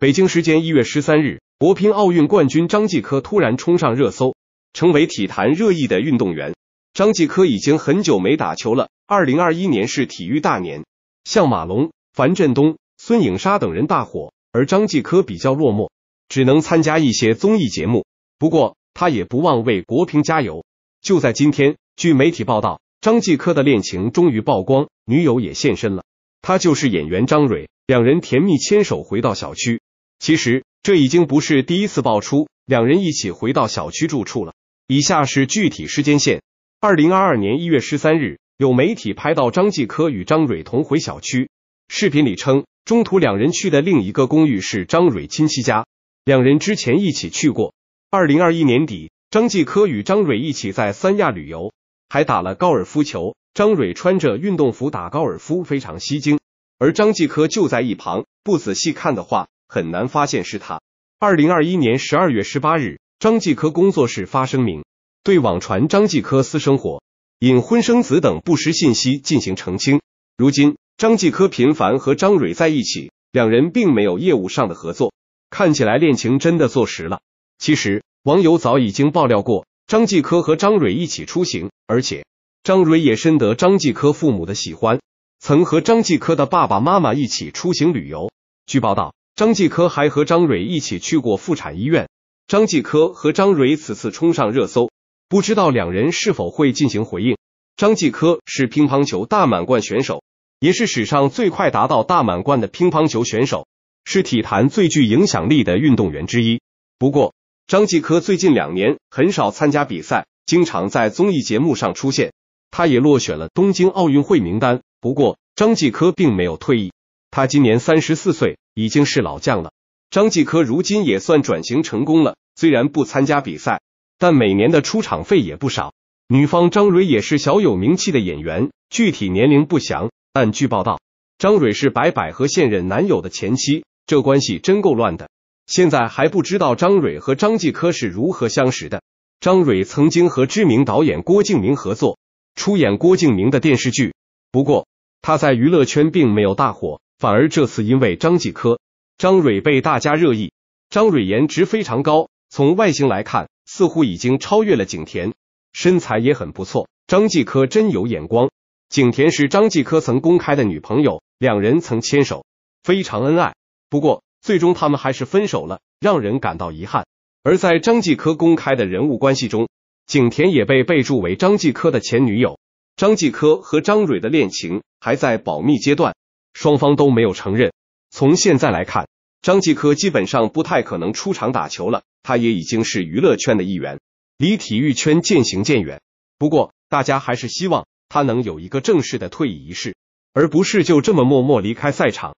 北京时间一月十三日，国乒奥运冠军张继科突然冲上热搜，成为体坛热议的运动员。张继科已经很久没打球了。二零二一年是体育大年，像马龙、樊振东、孙颖莎等人大火，而张继科比较落寞，只能参加一些综艺节目。不过他也不忘为国乒加油。就在今天，据媒体报道，张继科的恋情终于曝光，女友也现身了。他就是演员张蕊，两人甜蜜牵手回到小区。其实这已经不是第一次爆出两人一起回到小区住处了。以下是具体时间线：二零二二年一月十三日，有媒体拍到张继科与张蕊同回小区，视频里称中途两人去的另一个公寓是张蕊亲戚家，两人之前一起去过。二零二一年底，张继科与张蕊一起在三亚旅游，还打了高尔夫球。张蕊穿着运动服打高尔夫非常吸睛，而张继科就在一旁，不仔细看的话。很难发现是他。二零二一年十二月十八日，张继科工作室发声明，对网传张继科私生活、隐婚生子等不实信息进行澄清。如今，张继科频繁和张蕊在一起，两人并没有业务上的合作，看起来恋情真的坐实了。其实，网友早已经爆料过，张继科和张蕊一起出行，而且张蕊也深得张继科父母的喜欢，曾和张继科的爸爸妈妈一起出行旅游。据报道。张继科还和张蕊一起去过妇产医院。张继科和张蕊此次冲上热搜，不知道两人是否会进行回应。张继科是乒乓球大满贯选手，也是史上最快达到大满贯的乒乓球选手，是体坛最具影响力的运动员之一。不过，张继科最近两年很少参加比赛，经常在综艺节目上出现。他也落选了东京奥运会名单，不过张继科并没有退役。他今年三十四岁，已经是老将了。张继科如今也算转型成功了，虽然不参加比赛，但每年的出场费也不少。女方张蕊也是小有名气的演员，具体年龄不详。但据报道，张蕊是白百合现任男友的前妻，这关系真够乱的。现在还不知道张蕊和张继科是如何相识的。张蕊曾经和知名导演郭敬明合作，出演郭敬明的电视剧，不过她在娱乐圈并没有大火。反而这次因为张继科、张蕊被大家热议。张蕊颜值非常高，从外形来看，似乎已经超越了景甜，身材也很不错。张继科真有眼光。景甜是张继科曾公开的女朋友，两人曾牵手，非常恩爱。不过最终他们还是分手了，让人感到遗憾。而在张继科公开的人物关系中，景甜也被备注为张继科的前女友。张继科和张蕊的恋情还在保密阶段。双方都没有承认。从现在来看，张继科基本上不太可能出场打球了。他也已经是娱乐圈的一员，离体育圈渐行渐远。不过，大家还是希望他能有一个正式的退役仪式，而不是就这么默默离开赛场。